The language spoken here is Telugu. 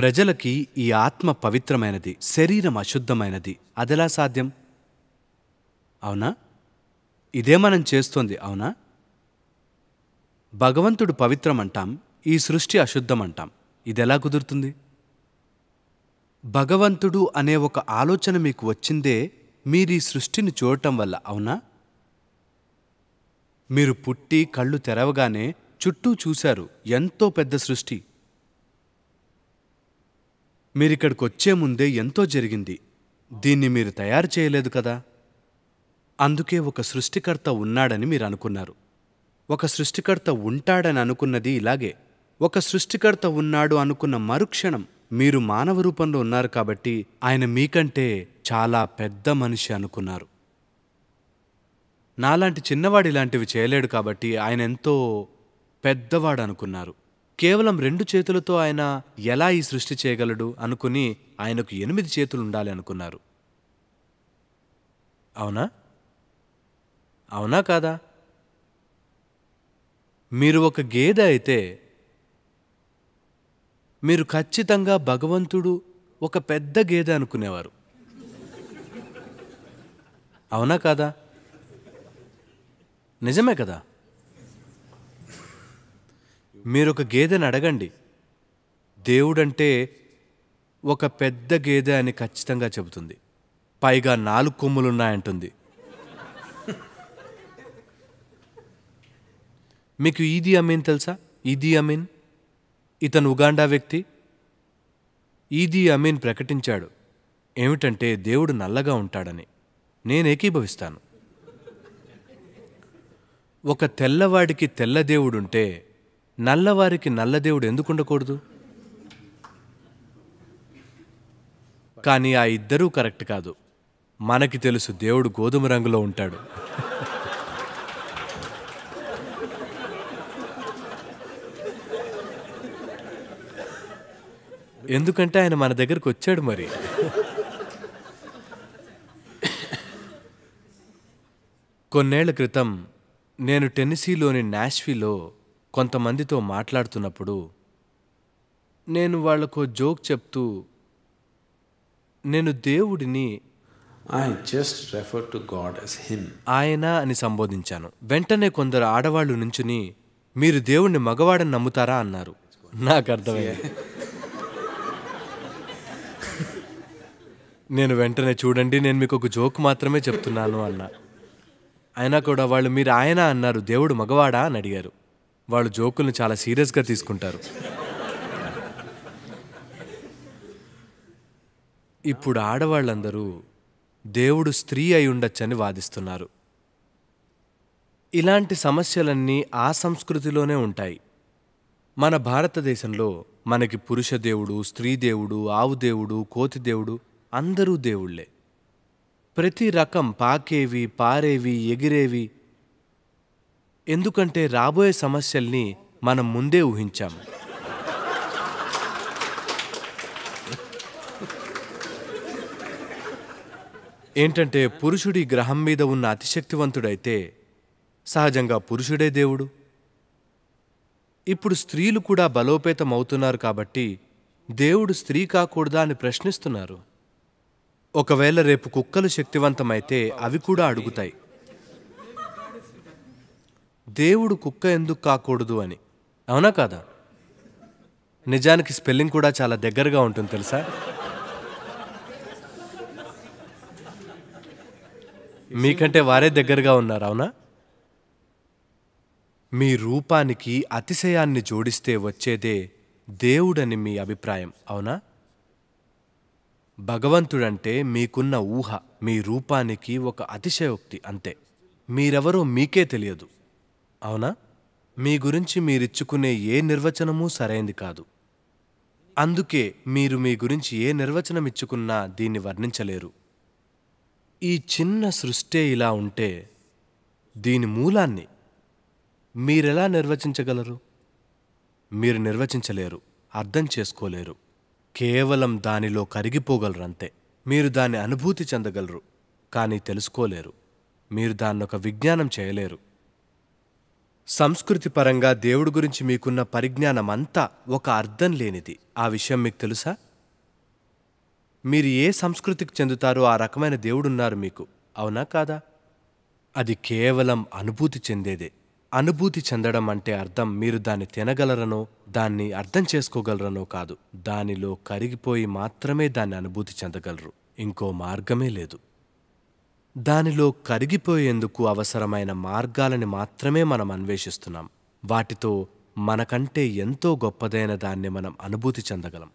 ప్రజలకి ఈ ఆత్మ పవిత్రమైనది శరీరం అశుద్ధమైనది అదెలా సాధ్యం అవునా ఇదే మనం చేస్తోంది అవునా భగవంతుడు పవిత్రం అంటాం ఈ సృష్టి అశుద్ధం అంటాం ఇదెలా కుదురుతుంది భగవంతుడు అనే ఒక ఆలోచన మీకు వచ్చిందే మీరు ఈ సృష్టిని చూడటం వల్ల అవునా మీరు పుట్టి కళ్ళు తెరవగానే చుట్టూ చూశారు ఎంతో పెద్ద సృష్టి మీరిక్కడికి వచ్చే ముందే ఎంతో జరిగింది దీన్ని మీరు తయారు చేయలేదు కదా అందుకే ఒక సృష్టికర్త ఉన్నాడని మీరు అనుకున్నారు ఒక సృష్టికర్త ఉంటాడని అనుకున్నది ఇలాగే ఒక సృష్టికర్త ఉన్నాడు అనుకున్న మరుక్షణం మీరు మానవ రూపంలో ఉన్నారు కాబట్టి ఆయన మీకంటే చాలా పెద్ద మనిషి అనుకున్నారు నాలాంటి చిన్నవాడు ఇలాంటివి చేయలేడు కాబట్టి ఆయన ఎంతో పెద్దవాడు అనుకున్నారు కేవలం రెండు చేతులతో ఆయన ఎలా ఈ సృష్టి చేయగలడు అనుకుని ఆయనకు ఎనిమిది చేతులు ఉండాలి అనుకున్నారు అవునా అవునా కాదా మీరు ఒక గేదె అయితే మీరు ఖచ్చితంగా భగవంతుడు ఒక పెద్ద గేదె అనుకునేవారు అవునా కాదా నిజమే కదా మీరొక గేదెని అడగండి దేవుడంటే ఒక పెద్ద గేదె అని ఖచ్చితంగా చెబుతుంది పైగా నాలుగు కొమ్ములున్నాయంటుంది మీకు ఈది అమీన్ తెలుసా ఈది అమీన్ ఇతను ఉగాండా వ్యక్తి ఈది అమీన్ ప్రకటించాడు ఏమిటంటే దేవుడు నల్లగా ఉంటాడని నేను ఏకీభవిస్తాను ఒక తెల్లవాడికి తెల్ల నల్లవారికి నల్లదేవుడు ఎందుకుండకూడదు కానీ ఆ ఇద్దరూ కరెక్ట్ కాదు మనకి తెలుసు దేవుడు గోధుమ రంగులో ఉంటాడు ఎందుకంటే ఆయన మన దగ్గరకు వచ్చాడు మరి కొన్నేళ్ల క్రితం నేను టెన్నిసీలోని నాష్విలో కొంతమందితో మాట్లాడుతున్నప్పుడు నేను వాళ్ళకు జోక్ చెప్తూ నేను దేవుడిని I just refer to God as him ఆయన అని సంబోధించాను వెంటనే కొందరు ఆడవాళ్ళు నుంచుని మీరు దేవుణ్ణి మగవాడని నమ్ముతారా అన్నారు నాకు అర్థమయ్యే నేను వెంటనే చూడండి నేను మీకు ఒక జోక్ మాత్రమే చెప్తున్నాను అన్న అయినా కూడా వాళ్ళు మీరు ఆయన అన్నారు దేవుడు మగవాడా అని అడిగారు వాళ్ళు జోకులను చాలా సీరియస్గా తీసుకుంటారు ఇప్పుడు ఆడవాళ్ళందరూ దేవుడు స్త్రీ అయి ఉండొచ్చని వాదిస్తున్నారు ఇలాంటి సమస్యలన్నీ ఆ సంస్కృతిలోనే ఉంటాయి మన భారతదేశంలో మనకి పురుష దేవుడు స్త్రీ దేవుడు ఆవు దేవుడు కోతి దేవుడు అందరూ దేవుళ్లే ప్రతి రకం పాకేవి పారేవి ఎగిరేవి ఎందుకంటే రాబోయే సమస్యల్ని మనం ముందే ఊహించాం ఏంటంటే పురుషుడి గ్రహం మీద ఉన్న అతిశక్తివంతుడైతే సహజంగా పురుషుడే దేవుడు ఇప్పుడు స్త్రీలు కూడా బలోపేతం అవుతున్నారు కాబట్టి దేవుడు స్త్రీ కాకూడదా అని ప్రశ్నిస్తున్నారు ఒకవేళ రేపు కుక్కలు శక్తివంతమైతే అవి కూడా అడుగుతాయి దేవుడు కుక్క ఎందుకు కాకూడదు అని అవునా కాదా నిజానికి స్పెల్లింగ్ కూడా చాలా దగ్గరగా ఉంటుంది తెలుసా మీకంటే వారే దగ్గరగా ఉన్నారు అవునా మీ రూపానికి అతిశయాన్ని జోడిస్తే వచ్చేదే దేవుడని మీ అభిప్రాయం అవునా భగవంతుడంటే మీకున్న ఊహ మీ రూపానికి ఒక అతిశయోక్తి అంతే మీరెవరో మీకే తెలియదు అవునా మీ గురించి మీరిచ్చుకునే ఏ నిర్వచనమూ సరైంది కాదు అందుకే మీరు మీ గురించి ఏ నిర్వచనం ఇచ్చుకున్నా దీన్ని వర్ణించలేరు ఈ చిన్న సృష్టి ఇలా ఉంటే దీని మూలాన్ని మీరెలా నిర్వచించగలరు మీరు నిర్వచించలేరు అర్థం చేసుకోలేరు కేవలం దానిలో కరిగిపోగలరంతే మీరు దాన్ని అనుభూతి చెందగలరు కానీ తెలుసుకోలేరు మీరు దాన్నొక విజ్ఞానం చేయలేరు సంస్కృతి పరంగా దేవుడు గురించి మీకున్న పరిజ్ఞానమంతా ఒక అర్థం లేనిది ఆ విషయం మీకు తెలుసా మీరు ఏ సంస్కృతికి చెందుతారో ఆ రకమైన దేవుడున్నారు మీకు అవునా కాదా అది కేవలం అనుభూతి చెందేదే అనుభూతి చెందడం అంటే అర్థం మీరు దాన్ని తినగలరనో దాన్ని అర్థం చేసుకోగలరనో కాదు దానిలో కరిగిపోయి మాత్రమే దాన్ని అనుభూతి చెందగలరు ఇంకో మార్గమే లేదు దానిలో కరిగిపోయేందుకు అవసరమైన మార్గాలని మాత్రమే మనం అన్వేషిస్తున్నాం వాటితో మనకంటే ఎంతో గొప్పదైన దాన్ని మనం అనుభూతి చెందగలం